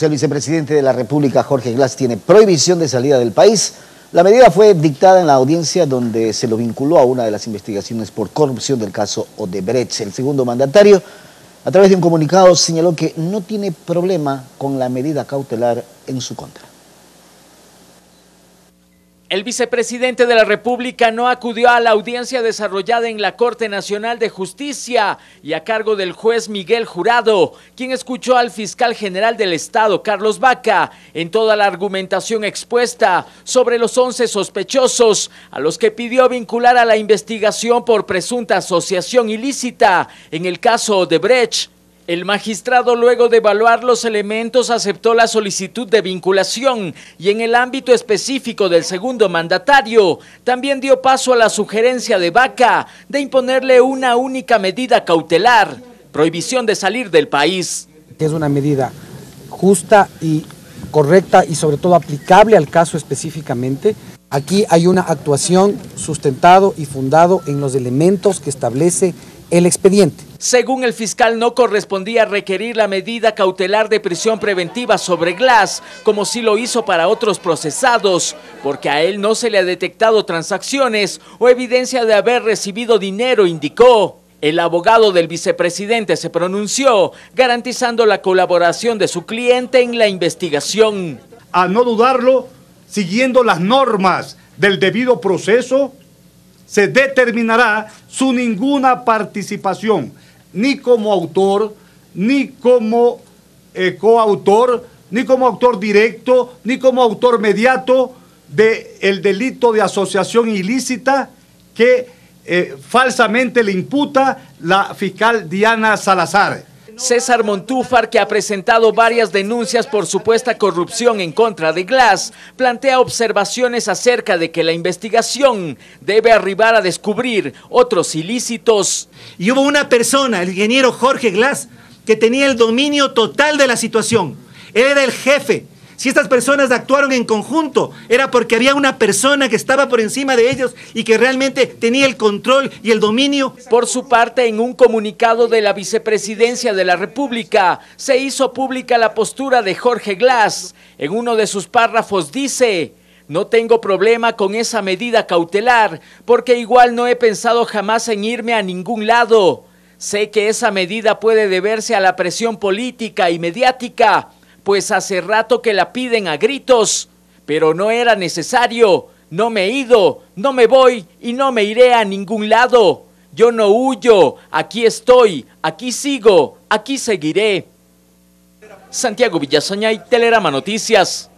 El vicepresidente de la República, Jorge Glass, tiene prohibición de salida del país. La medida fue dictada en la audiencia donde se lo vinculó a una de las investigaciones por corrupción del caso Odebrecht. El segundo mandatario, a través de un comunicado, señaló que no tiene problema con la medida cautelar en su contra. El vicepresidente de la República no acudió a la audiencia desarrollada en la Corte Nacional de Justicia y a cargo del juez Miguel Jurado, quien escuchó al fiscal general del Estado, Carlos Vaca, en toda la argumentación expuesta sobre los 11 sospechosos a los que pidió vincular a la investigación por presunta asociación ilícita en el caso de Brecht. El magistrado, luego de evaluar los elementos, aceptó la solicitud de vinculación y en el ámbito específico del segundo mandatario, también dio paso a la sugerencia de Vaca de imponerle una única medida cautelar, prohibición de salir del país. Es una medida justa y correcta y sobre todo aplicable al caso específicamente. Aquí hay una actuación sustentado y fundado en los elementos que establece el expediente. Según el fiscal, no correspondía requerir la medida cautelar de prisión preventiva sobre Glass, como si lo hizo para otros procesados, porque a él no se le ha detectado transacciones o evidencia de haber recibido dinero, indicó. El abogado del vicepresidente se pronunció, garantizando la colaboración de su cliente en la investigación. A no dudarlo, siguiendo las normas del debido proceso, se determinará su ninguna participación, ni como autor, ni como eh, coautor, ni como autor directo, ni como autor mediato del el delito de asociación ilícita que eh, falsamente le imputa la fiscal Diana Salazar. César Montúfar, que ha presentado varias denuncias por supuesta corrupción en contra de Glass, plantea observaciones acerca de que la investigación debe arribar a descubrir otros ilícitos. Y hubo una persona, el ingeniero Jorge Glass, que tenía el dominio total de la situación. Él era el jefe, si estas personas actuaron en conjunto, era porque había una persona que estaba por encima de ellos y que realmente tenía el control y el dominio. Por su parte, en un comunicado de la vicepresidencia de la República, se hizo pública la postura de Jorge Glass. En uno de sus párrafos dice... No tengo problema con esa medida cautelar, porque igual no he pensado jamás en irme a ningún lado. Sé que esa medida puede deberse a la presión política y mediática, pues hace rato que la piden a gritos, pero no era necesario. No me he ido, no me voy y no me iré a ningún lado. Yo no huyo, aquí estoy, aquí sigo, aquí seguiré. Santiago Villasoña y Telerama Noticias.